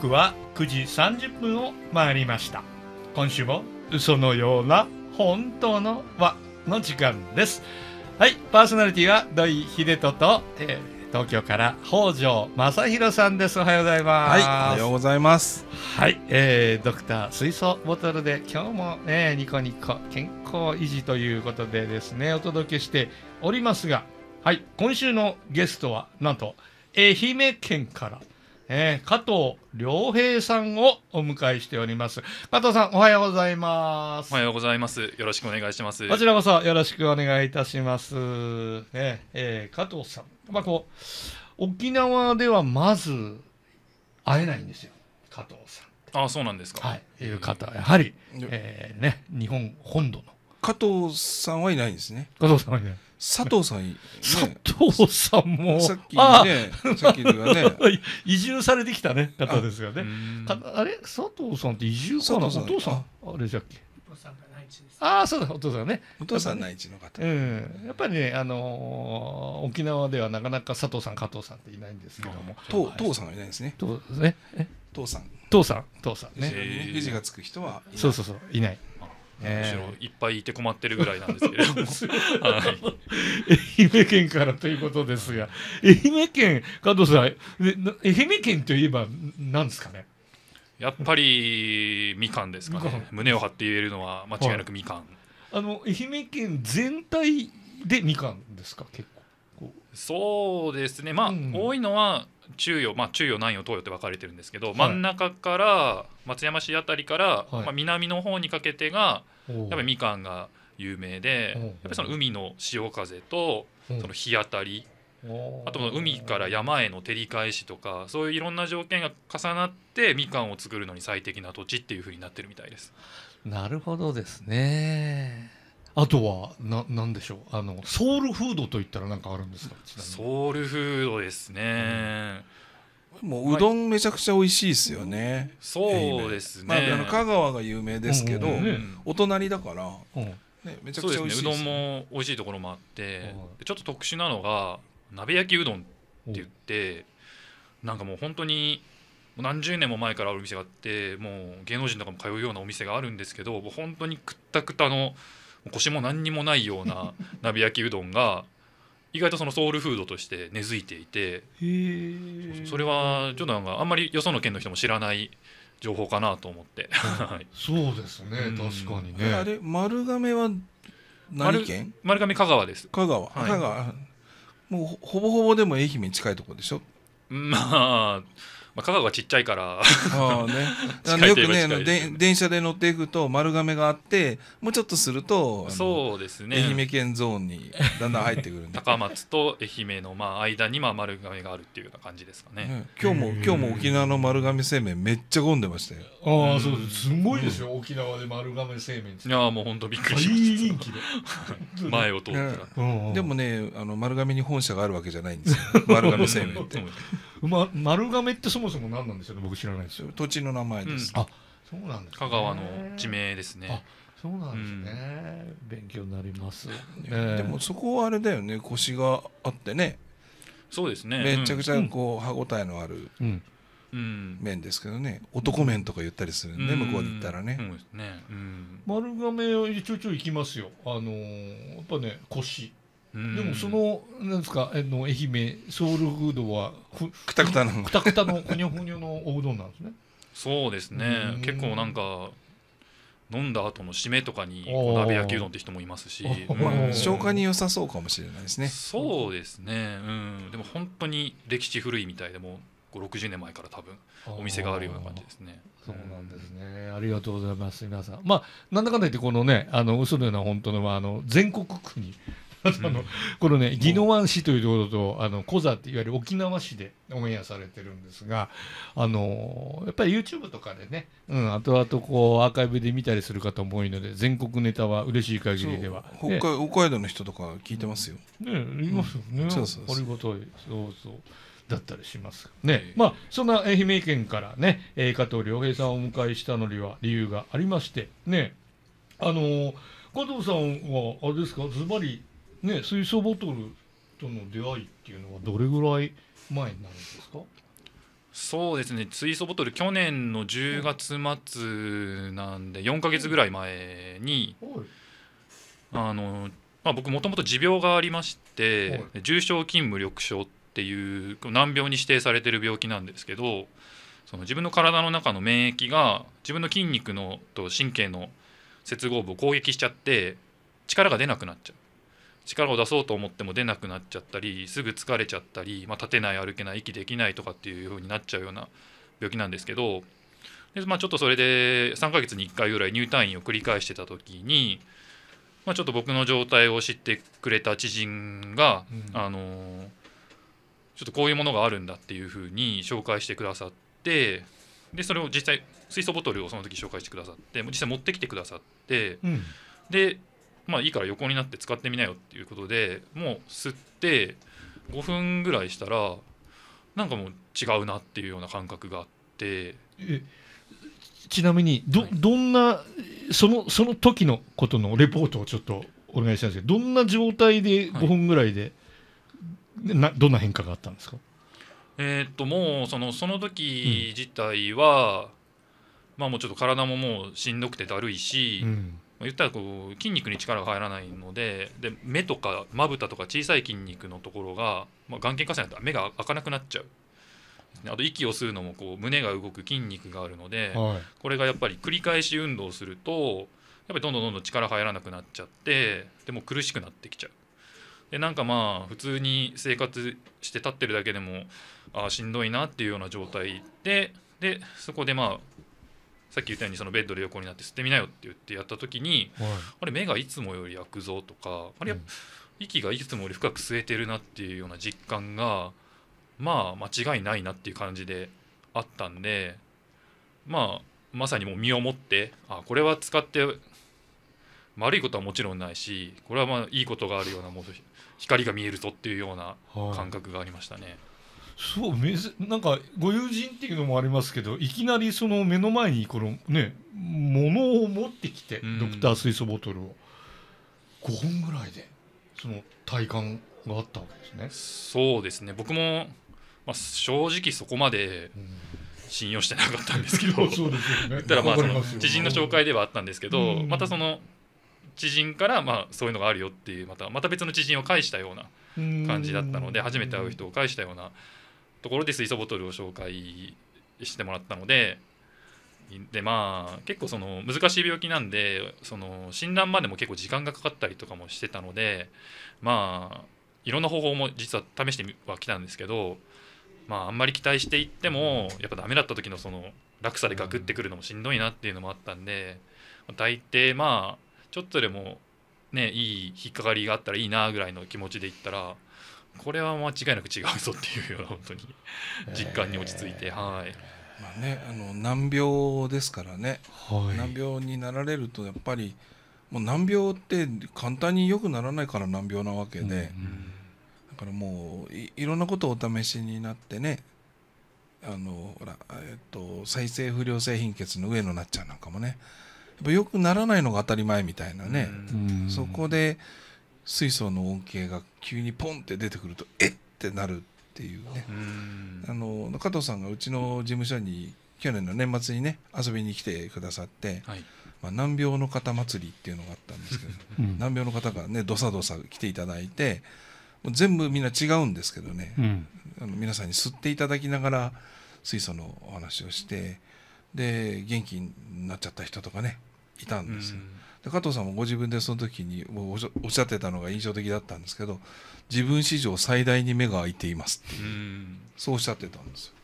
刻は9時30分を回りました今週も嘘のような本当の和の時間ですはいパーソナリティは土井秀人と、えー、東京から北条正弘さんですおはようございますはいおはようございますはい、えー、ドクター水素ボトルで今日も、えー、ニコニコ健康維持ということでですねお届けしておりますがはい今週のゲストはなんと愛媛県からえー、加藤良平さんをお迎えしております加藤さんおはようございますおはようございますよろしくお願いしますこちらこそよろしくお願いいたします、ねえー、加藤さんまあこう沖縄ではまず会えないんですよ加藤さんああそうなんですかはいいう方やはり、えー、ね日本本土の加藤さんはいないんですね加藤さんはいない佐藤さん、ね、佐藤さんもさっきねさっきはね 移住されてきたね方ですよねあれ佐藤さんって移住かなお父さんあれじゃっけお父さんが内地ああそうだお父さんねお父さん内地の方、ね、うんやっぱりねあのー、沖縄ではなかなか佐藤さん加藤さんっていないんですけども父、はさんがいないですね父さんね父さん父さん父さんね藤がつく人はいないそうそうそういないむしろいっぱいいて困ってるぐらいなんですけれども、はい、愛媛県からということですが愛媛県加藤さん愛媛県といえばんですかねやっぱりみかんですかね胸を張って言えるのは間違いなくみかん、はい、あの愛媛県全体でみかんですか結構そうですねまあ、うん、多いのは中央、まあ、中央南洋東洋って分かれてるんですけど、真ん中から松山市辺りから、まあ、南の方にかけてがやっぱりみかんが有名でやっぱりその海の潮風とその日当たりあと海から山への照り返しとかそういういろんな条件が重なってみかんを作るのに最適な土地っていうふうになってるみたいです。なるほどですね。あとはななんでしょうあのソウルフードといったら何かあるんですかソウルフードですね、うん、もううどんめちゃくちゃ美味しいですよね、そうですね、まあ、あの香川が有名ですけど、うんうんお隣だから、うん、ね、めちゃくちゃ美味しい、ねね、うどんも美味しいところもあって、ちょっと特殊なのが鍋焼きうどんって言ってなんかもう本当に何十年も前からある店があってもう芸能人とかも通うようなお店があるんですけどもう本当にくったくたの腰も何にもないような 鍋焼きうどんが意外とそのソウルフードとして根付いていてそれはちょっとなんかあんまりよその県の人も知らない情報かなと思ってそうですね、確かにねあれ丸亀は何県丸亀香川です香川、はい、香川もうほぼほぼでも愛媛に近いところでしょまあ香川がちっちゃいからあ、あ ね、あのよくね、あの電車で乗っていくと丸亀があってもうちょっとするとそうですね愛媛県ゾーンにだんだん入ってくる、高松と愛媛のまあ間にまあ丸亀があるっていうような感じですかね、ね、今日も今日も沖縄の丸亀製麺めっちゃ混んでましたよああそうですすごいですよ、うん、沖縄で丸亀製麺いやもう本当びっくりしました前を通ったら、でもねあの丸亀に本社があるわけじゃないんですよ丸亀製麺って ま、丸亀ってそもそも何なんですよね僕知らないですよ土地の名前です、うん、あそうなんです、ね、香川の地名ですねそうなんですね、うん、勉強になります、ね、でもそこはあれだよね腰があってねそうですねめちゃくちゃこう、歯応えのある、うん、麺ですけどね男麺とか言ったりするんで、うん、向こうに行ったらね,、うん、ね、丸亀はちょいちょい行きますよあのー、やっぱね腰でもそのなんですかえの愛媛ソウルフードはくたくたのくたくたのほにょほにょのおうどんなんですね。そうですね。結構なんか飲んだ後の締めとかに鍋焼きうどんって人もいますし、まあ、消化に良さそうかもしれないですね。そうですね。うん。でも本当に歴史古いみたいでもう60年前から多分お店があるような感じですね。そうなんですね。ありがとうございます皆さん。まあなんだかんだ言ってこのねあの嘘のような本当のまああの全国区にあのこのね宜野湾市というところとあのコザっていわゆる沖縄市でオンエアされてるんですがあのやっぱり YouTube とかでね、うん、後々こうアーカイブで見たりする方も多いので全国ネタは嬉しい限りでは北海北海道の人とか聞いてますよ。ねいますよね、うん、そうそうそうありがたいそうそうだったりしますね、まあそんな愛媛県からね、えー、加藤良平さんをお迎えしたのには理由がありましてねあのー、加藤さんはあれですかズバリね水素ボトルとの出会いっていうのはどれぐらい前になるんですかそうですね水素ボトル去年の10月末なんで4か月ぐらい前に、あのまあ、僕もともと持病がありまして重症筋無力症っていう難病に指定されてる病気なんですけどその自分の体の中の免疫が自分の筋肉のと神経の接合部を攻撃しちゃって力が出なくなっちゃう。力を出そうと思っても出なくなっちゃったりすぐ疲れちゃったり、まあ、立てない歩けない息できないとかっていう風になっちゃうような病気なんですけどで、まあ、ちょっとそれで3ヶ月に1回ぐらい入退院を繰り返してた時に、まあ、ちょっと僕の状態を知ってくれた知人が、うん、あのちょっとこういうものがあるんだっていう風に紹介してくださってでそれを実際水素ボトルをその時紹介してくださって実際持ってきてくださって、うん、でまあいいから横になって使ってみなよっていうことでもう吸って5分ぐらいしたらなんかもう違うなっていうような感覚があってちなみにどはい、どんなそのその時のことのレポートをちょっとお願いしたんですけどどんな状態で5分ぐらいで、はい、などんな変化があったんですかえー、っともうそのその時自体は、うん、まあもうちょっと体ももうしんどくてだるいし、うん言ったらこう筋肉に力が入らないのでで目とかまぶたとか小さい筋肉のところが、まあ、眼瞼下垂だとった目が開かなくなっちゃうあと息を吸うのもこう胸が動く筋肉があるので、はい、これがやっぱり繰り返し運動するとやっぱりどんどんどんどん力入らなくなっちゃってでも苦しくなってきちゃう。でなんかまあ普通に生活して立ってるだけでもあしんどいなっていうような状態ででそこでまあさっき言ったようにそのベッドで横になって吸ってみなよって言ってやった時に、はい、あれ目がいつもより開くぞとかあれ、うん、息がいつもより深く吸えてるなっていうような実感がまあ間違いないなっていう感じであったんでまあまさにもう身をもってあこれは使って悪いことはもちろんないしこれはまあいいことがあるようなもう光が見えるぞっていうような感覚がありましたね。はいそうなんかご友人っていうのもありますけどいきなりその目の前にこのね物を持ってきて、うん、ドクター水素ボトルを5本ぐらいでその体感があったわけですね。そうですね僕も、まあ、正直そこまで、信用してなかったんですけど そうですよ、ね、たらまあその知人の紹介ではあったんですけど、うん、またその知人からまあそういうのがあるよっていうまたまた別の知人を介したような感じだったので初めて会う人を介したようなところで水素ボトルを紹介してもらったのででまあ結構その難しい病気なんでその診断までも結構時間がかかったりとかもしてたのでまあいろんな方法も実は試してはきたんですけど、まあ、あんまり期待していってもやっぱダメだった時のその落差でガクってくるのもしんどいなっていうのもあったんで、うん、大抵まあちょっとでもねいい引っかかりがあったらいいなぐらいの気持ちでいったらこれは間違いなく違うぞっていうような本当に実感に落ち着いて、えー、はい。まあね、あの難病ですからね、はい、難病になられるとやっぱりもう難病って簡単に良くならないから難病なわけで、うんうん、だからもういろんなことをお試しになってねあのほら、えっと、再生不良性貧血の上野なっちゃんなんかもねやっぱ良くならないのが当たり前みたいなね、うんうん、そこで。水素の恩恵が急にポンって出てくるとえってなるっていうねあの加藤さんがうちの事務所に去年の年末にね遊びに来てくださって、はい、まあ、難病の方祭りっていうのがあったんですけど、うん、難病の方がねどさどさ来ていただいてもう全部みんな違うんですけどね、うん、あの皆さんに吸っていただきながら水素のお話をしてで元気になっちゃった人とかねいたんですよ。うんで加藤さんもご自分でその時におっしゃってたのが印象的だったんですけど自分史上最大に目が開いていますってうそうおっしゃってたんですよ。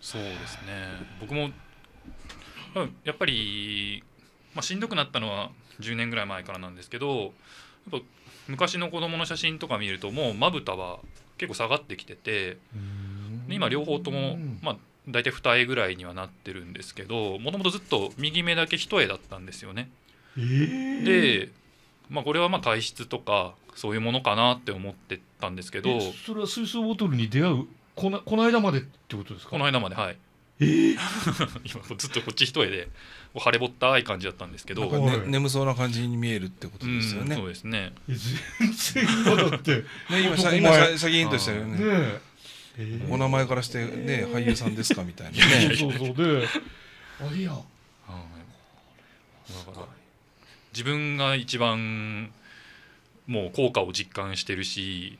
そうですね僕もやっぱり、まあ、しんどくなったのは10年ぐらい前からなんですけどやっぱ昔の子供の写真とか見るともうまぶたは結構下がってきてて今両方とも、まあ、大体二重ぐらいにはなってるんですけどもともとずっと右目だけ一重だったんですよね。で、まあ、これはまあ体質とかそういうものかなって思ってたんですけどそれは水素ボトルに出会うこなこの間までってことですかこの間まではいえー、今ずっとこっち一重で腫れぼったい感じだったんですけど、ね、眠そうな感じに見えるってことですよね、そうですね全然だって、ね、今さ今さ先ンとしたよねね、えー、お名前からしてね、えー、俳優さんですかみたいなねそうそうであいやだから自分が一番もう効果を実感してるし、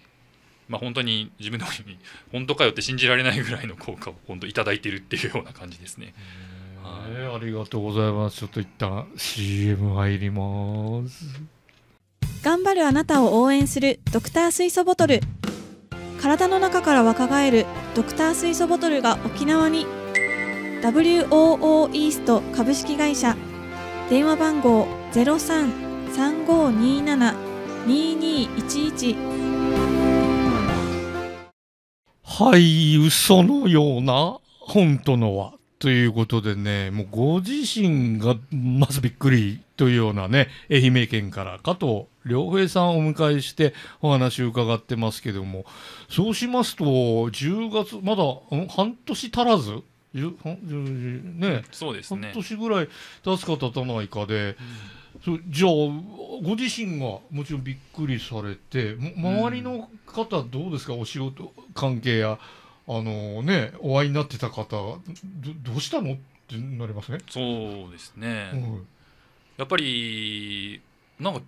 まあ、本当に自分のに本当かよって信じられないぐらいの効果を本当頂いてるっていうような感じですね。はい、ありがとうございます。ちょっと一旦 CM 入ります。頑張るあなたを応援するドクター水素ボトル。体の中から若返るドクター水素ボトルが沖縄に WOO イースト株式会社電話番号ロ三三五二七二二一一。はい嘘のような本当のはということでねもうご自身がまずびっくりというようなね愛媛県から加藤良平さんをお迎えしてお話を伺ってますけどもそうしますと10月まだ半年足らずねそうですね半年ぐらい出すか立たないかで、うん、じゃあご自身がもちろんびっくりされて周りの方どうですか、うん、お仕事関係やあのねお会いになってた方どどうしたのってなりますねそうですね、うん、やっぱりなんか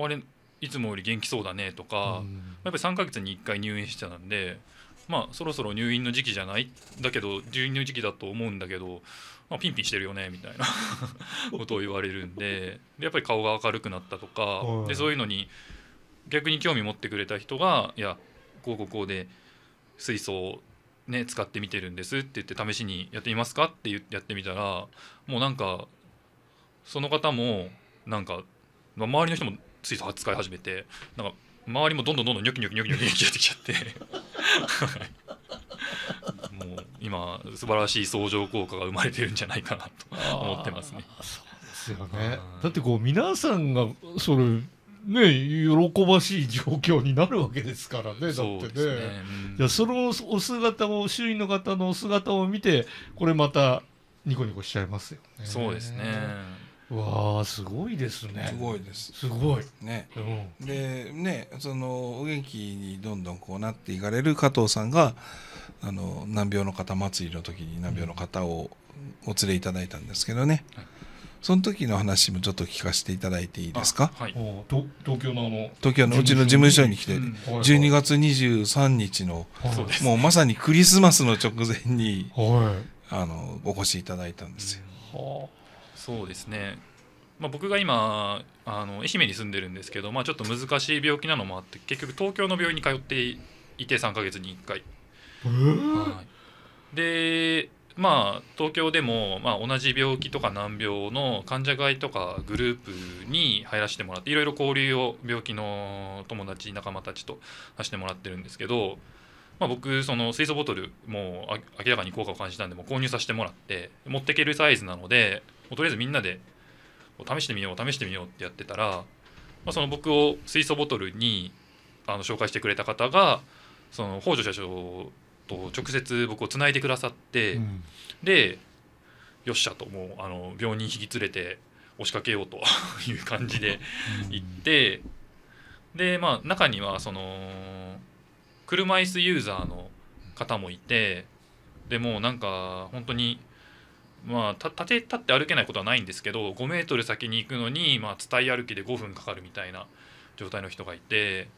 あれいつもより元気そうだねとか、やっぱり3か月に1回入院してたんでまあそろそろ入院の時期じゃないだけど入院の時期だと思うんだけど、まあ、ピンピンしてるよねみたいな ことを言われるんででやっぱり顔が明るくなったとかでそういうのに逆に興味持ってくれた人が「いやこうこうこうで水素をね使ってみてるんです」って言って試しにやってみますかって言ってやってみたらもうなんかその方もなんか、まあ、周りの人も水素使い始めてなんか周りもどんどんどんどんニョキニョキニョキニョキやってきちゃってもう今素晴らしい相乗効果が生まれてるんじゃないかなと思ってますね。そうですよね。だってこう皆さんがそれね喜ばしい状況になるわけですからね。だってね。ねうん、いやそのお姿を周囲の方のお姿を見てこれまたニコニコしちゃいますよね。そうですね。わあすごいですねすごいですすごいね、うん、でねそのお元気にどんどんこうなっていかれる加藤さんがあの難病の方祭りの時に難病の方をお連れいただいたんですけどね、その時の話もちょっと聞かせていただいていいですか。はい、東京のあの東京のうちの事務所に来て、12月23日の、もうまさにクリスマスの直前に、あのお越しいただいたんですよ。そうですね、まあ、僕が今あの愛媛に住んでるんですけど、まあ、ちょっと難しい病気なのもあって結局東京の病院に通っていて3か月に1回。えー、はい、でまあ東京でも、まあ、同じ病気とか難病の患者会とかグループに入らせてもらっていろいろ交流を病気の友達仲間たちとさせてもらってるんですけど、まあ、僕その水素ボトルもう明らかに効果を感じたんでも購入させてもらって持っていけるサイズなのでうとりあえずみんなで試してみよう試してみようってやってたら、まあ、その僕を水素ボトルにあの紹介してくれた方がその北条社長と直接僕をつないでくださって、うん、でよっしゃともうあの病人引き連れて押しかけようと いう感じで行って、うん、でまあ中にはその車椅子ユーザーの方もいてでもうなんか本当に。まあ、立て立って歩けないことはないんですけど5メートル先に行くのに、まあ、伝え歩きで5分かかるみたいな状態の人がいて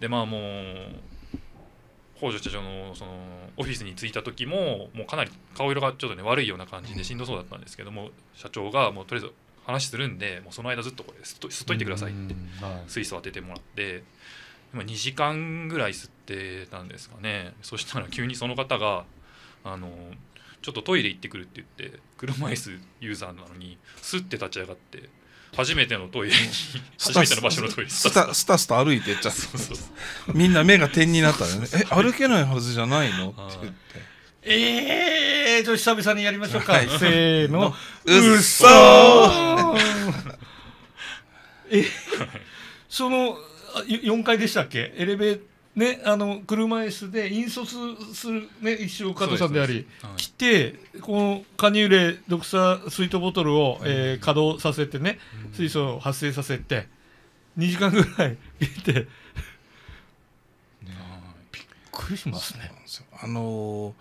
でまあもう北条社長のそのオフィスに着いた時ももうかなり顔色がちょっとね悪いような感じでしんどそうだったんですけども社長がもうとりあえず話するんでもうその間ずっとこれすっとすっといてくださいって、水素当ててもらって。今2時間ぐらい吸ってたんですかねそしたら急にその方があのちょっとトイレ行ってくるって言って車椅子ユーザーなのにすって立ち上がって初めてのトイレに初めての場所のトイレスタスタスタ歩いてっちゃってみんな目が点になったらね「え歩けないはずじゃないの?」って言って。ええじゃあ久々にやりましょうか。はい、せーの。うっそーえ、その、4階でしたっけエレベーね、あの車椅子で引率する、ね、一生加藤さんであり、はい、来てこのカニューレ毒草水筒ボトルを、はい、えー、稼働させてね、うん、水素を発生させて2時間ぐらいいて、ね、びっくりしますね。あのー、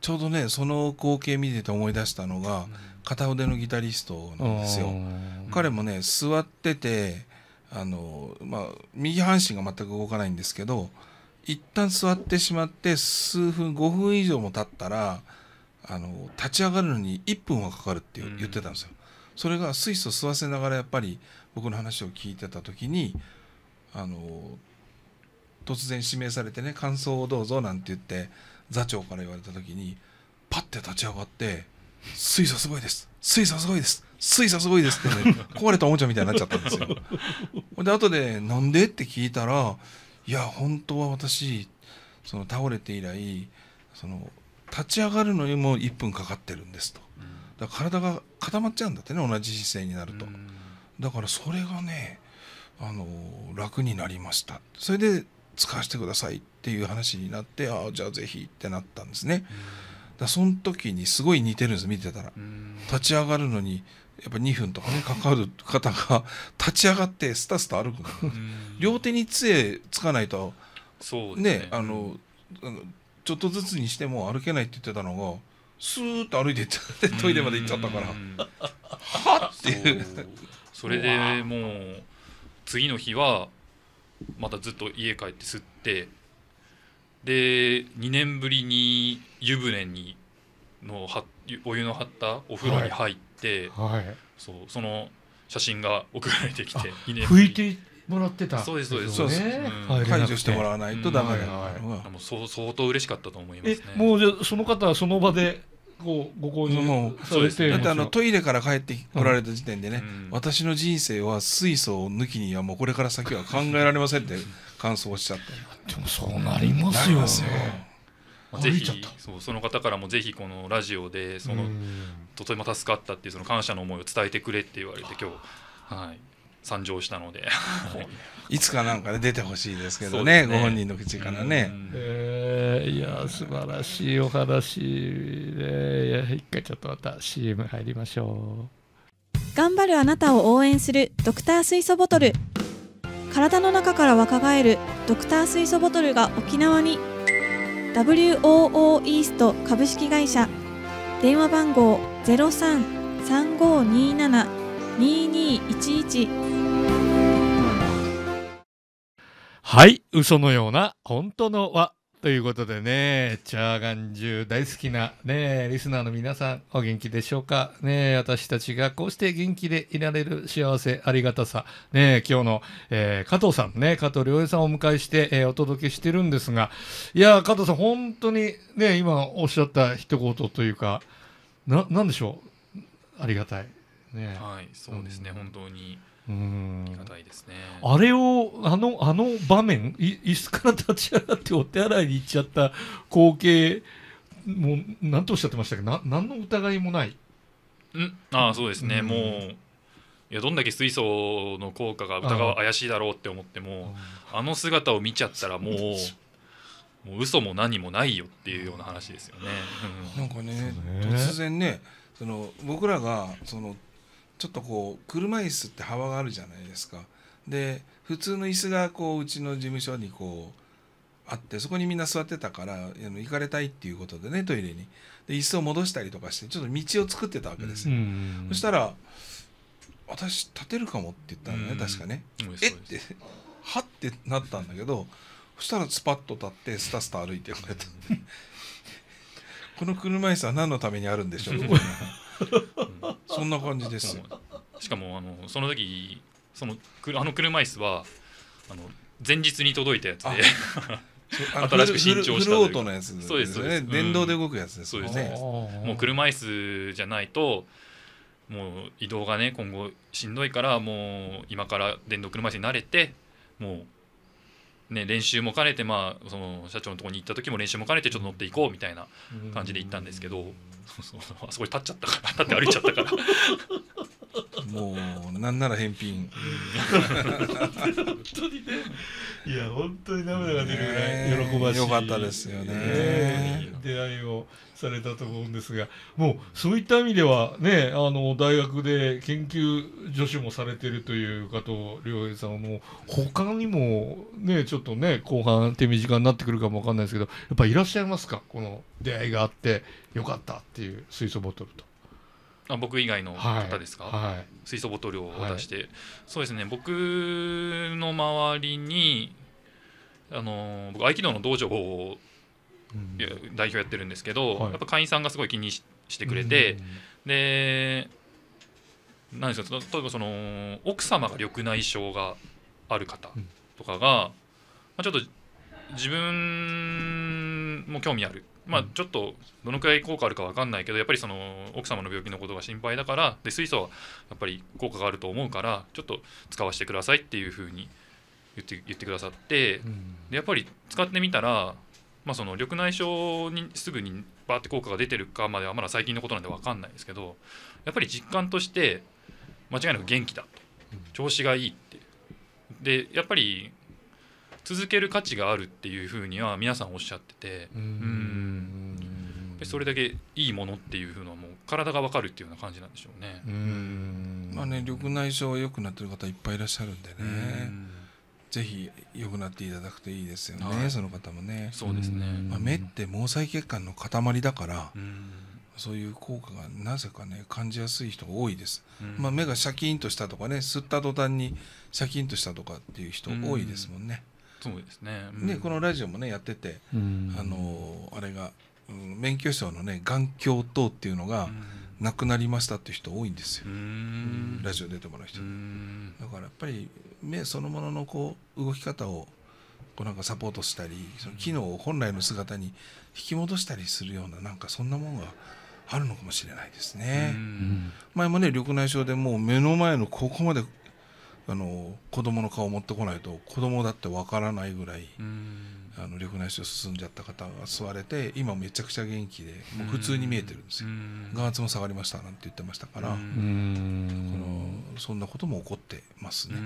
ちょうどねその光景見てて思い出したのが、うん、片腕のギタリストなんですよ。彼もね座っててあのまあ、右半身が全く動かないんですけど一旦座ってしまって数分5分以上も経ったらあの立ち上がるのに1分はかかるって言ってたんですよ。それが水素吸わせながらやっぱり僕の話を聞いてた時にあの突然指名されてね感想をどうぞなんて言って座長から言われた時にパッて立ち上がって「水素すごいです水素すごいです水素すごいです」ってね 壊れたおもちゃみたいになっちゃったんですよ。で後で「なんで?」って聞いたらいや本当は私その倒れて以来その立ち上がるのにも1分かかってるんですと、だから体が固まっちゃうんだってね同じ姿勢になると、だからそれがねあの楽になりましたそれで使わせてくださいっていう話になってああじゃあぜひってなったんですね、だその時にすごい似てるんです見てたら、立ち上がるのにやっぱ2分とかねかかる方が立ち上がってスタスタ歩く両手に杖つかないとそうね、ね、あのちょっとずつにしても歩けないって言ってたのがスーッと歩いていっちゃってトイレまで行っちゃったからはっっていうそれでもう次の日はまたずっと家帰って吸ってで2年ぶりに湯船にのお湯の張ったお風呂に入って。、はい、そうその写真が送られてきて拭いてもらってたそうですそうですそうです、うん、解除してもらわないとダメだ、うん、はい、もう相当嬉しかったと思います、ね、もうじゃその方はその場でこうご購入そうです、ね、だってあのトイレから帰ってこられた時点でね、うん、私の人生は水素を抜きにはもうこれから先は考えられませんって感想をしちゃったでもそうなりますよねぜひそうその方からもぜひこのラジオでそのとても助かったっていうその感謝の思いを伝えてくれって言われて今日、はい、参上したのでいつかなんかで出てほしいですけどね、ね、ご本人の口からね。えー、いや素晴らしいお話で一回ちょっとまた CM 入りましょう。頑張るあなたを応援するドクター水素ボトル体の中から若返るドクター水素ボトルが沖縄に WOO イースト株式会社電話番号0335272211はい嘘のような本当のはということでね、チャーガンジ大好きなね、リスナーの皆さん、お元気でしょうかね、私たちがこうして元気でいられる幸せ、ありがたさ、ね、今日の、えー、加藤さんね、加藤良平さんをお迎えして、えー、お届けしてるんですが、いや、加藤さん、本当にね、今おっしゃった一言というか、な、なんでしょうありがたい。ね。はい、そうですね、うん、本当に。うんありがたいですねあれをあのあの場面い椅子から立ち上がってお手洗いに行っちゃった光景もう何とおっしゃってましたけどな何の疑いもないんああそうですね、うん、もういやどんだけ水素の効果が疑う怪しいだろうって思ってもあの姿を見ちゃったらもう。もう嘘も何もないよっていうような話ですよね。うん、なんかね、ね、突然ねその僕らがそのちょっとこう車椅子って幅があるじゃないですかで普通の椅子がこううちの事務所にこうあってそこにみんな座ってたから行かれたいっていうことでねトイレにで椅子を戻したりとかしてちょっと道を作ってたわけですよ、そしたら「私立てるかも」って言ったのね、確かね「えっ?」て「はっ?」てなったんだけどそしたらスパッと立ってスタスタ歩いてこれて この車椅子は何のためにあるんでしょう」そんな感じですしかもあのその時そのあの車椅子はあの前日に届いたやつで 新しく新調したフルオートのやつですねですです、電動で動くやつです、そうですねもう車椅子じゃないともう移動がね今後しんどいからもう今から電動車椅子に慣れてもうね、練習も兼ねて、まあ、その社長のとこに行った時も練習も兼ねてちょっと乗っていこうみたいな感じで行ったんですけど、そうそうあそこに立っちゃったから立って歩いちゃったからもうなんなら返品本当にねいや本当に涙が出るぐらい喜ばしい、かったですよね出会いをされたと思うんですがもうそういった意味ではねあの大学で研究助手もされてるという加藤良平さんも他にもねちょっとね後半手短になってくるかもわかんないですけどやっぱいらっしゃいますかこの出会いがあってよかったっていう水素ボトルと。あ僕以外の方ですか、はいはい、水素ボトルを出して、はい、そうですね僕の周りにあの僕合気道の道場を、代表やってるんですけど、やっぱ会員さんがすごい気にしてくれて、うん、で何ですか例えばその奥様が緑内障がある方とかが、まあ、ちょっと自分も興味あるまあ、ちょっとどのくらい効果あるか分かんないけどやっぱりその奥様の病気のことが心配だからで水素はやっぱり効果があると思うからちょっと使わせてくださいっていうふうに言って言ってくださって、でやっぱり使ってみたら、まあ、その緑内障にすぐにバーって効果が出てるかまではまだ最近のことなんで分かんないですけどやっぱり実感として間違いなく元気だと調子がいいってでやっぱり続ける価値があるっていうふうには皆さんおっしゃっててうんそれだけいいものっていうのはもう体が分かるっていうような感じなんでしょうね。うんまあね緑内障良くなってる方いっぱいいらっしゃるんでね。ぜひ良くなっていただくといいですよね、はい、その方もね。そうですね、まあ、目って毛細血管の塊だから、そういう効果がなぜかね感じやすい人が多いです、うん、まあ、目がシャキーンとしたとかね吸った途端にシャキーンとしたとかっていう人多いですもんね、そうですね,、でこのラジオもねやってて、あのあれが、うん、免許証のね眼鏡等っていうのが、なくなりましたっていう人多いんですよラジオ出てもらう人だからやっぱり目そのもののこう動き方をこうなんかサポートしたりその機能を本来の姿に引き戻したりするようななんかそんなものがあるのかもしれないですね前もね緑内障でもう目の前のここまであの子供の顔を持ってこないと子供だってわからないぐらいあの緑内障進んじゃった方が座れて今めちゃくちゃ元気でもう普通に見えてるんですよ眼圧も下がりましたなんて言ってましたからこのそんなことも起こってますね。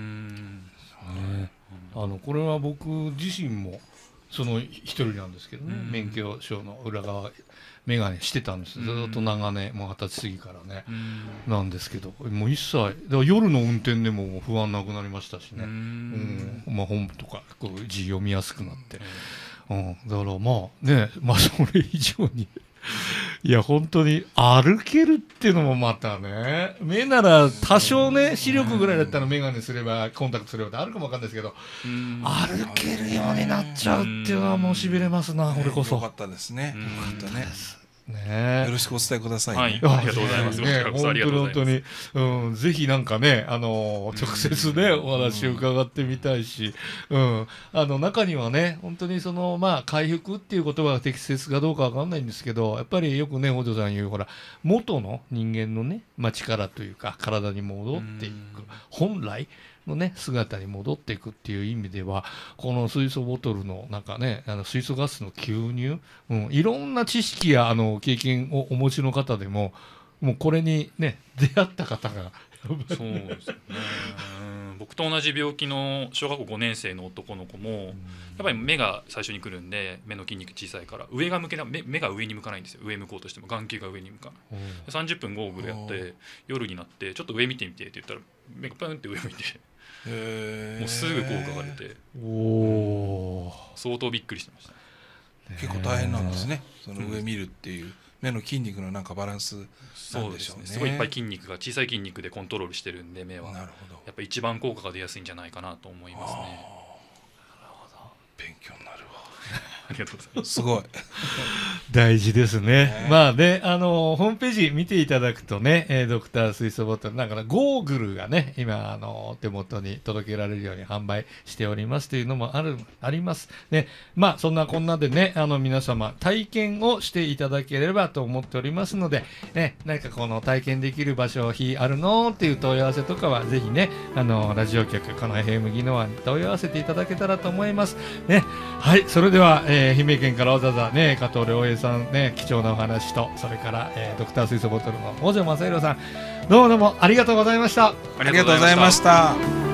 あのこれは僕自身もその一人なんですけどね、免許証の裏側眼鏡してたんですずっと長年、もう二十歳過ぎからね、なんですけどもう一切だ夜の運転でも不安なくなりましたしね、うんまあ、本とかこう字読みやすくなって。うん、だからまあね、まあそれ以上にいや本当に歩けるっていうのもまたね目なら多少ね視力ぐらいだったら眼鏡すればコンタクトすればってあるかもわかんないですけど歩けるようになっちゃうっていうのはもうしびれますな、俺こそよかったですねよかったねね、よろしくお伝えください、ね、はい、ありがとうございます。ね、本当にうん、ぜひなんかね、あの直接ね、お話を伺ってみたいし、うん、うん、あの中にはね、本当にそのまあ回復っていう言葉が適切かどうかわかんないんですけど、やっぱりよくね、お嬢さん言うほら元の人間のね、まあ力というか体に戻っていく、本来のね姿に戻っていくっていう意味ではこの水素ボトルのなんかねあの水素ガスの吸入、うん、いろんな知識やあの経験をお持ちの方でももうこれにね出会った方がそうですね僕と同じ病気の小学校5年生の男の子も、やっぱり目が最初に来るんで目の筋肉小さいから上が向けな目目が上に向かないんですよ上向こうとしても眼球が上に向かない、うん、30分ゴーグルやって夜になってちょっと上見てみてって言ったら目がパンって上向いてもうすぐ効果が出れてお相当びっくりしてました結構大変なんですねその上見るっていう、目の筋肉のなんかバランスなんでしょうね、ね、すごいいっぱい筋肉が小さい筋肉でコントロールしてるんで目はなるほどやっぱ一番効果が出やすいんじゃないかなと思いますねなるほど勉強になありがとうございます。すごい。大事ですね。まあね、あの、ホームページ見ていただくとね、えー、ドクター水素ボトル、なからゴーグルがね、今、あの、手元に届けられるように販売しておりますというのもある、あります。ね、まあ、そんなこんなでね、あの、皆様、体験をしていただければと思っておりますので、ね、なんかこの体験できる場所、日あるのっていう問い合わせとかは、ぜひね、あの、ラジオ局、この FM 技能案に問い合わせていただけたらと思います。ね、はい、それでは、えーえー、愛媛県からわざわざね、加藤良平さんね、貴重なお話と、それから、えー、ドクター水素ボトルの北条正宏さん、どうもどうもありがとうございました。ありがとうございました。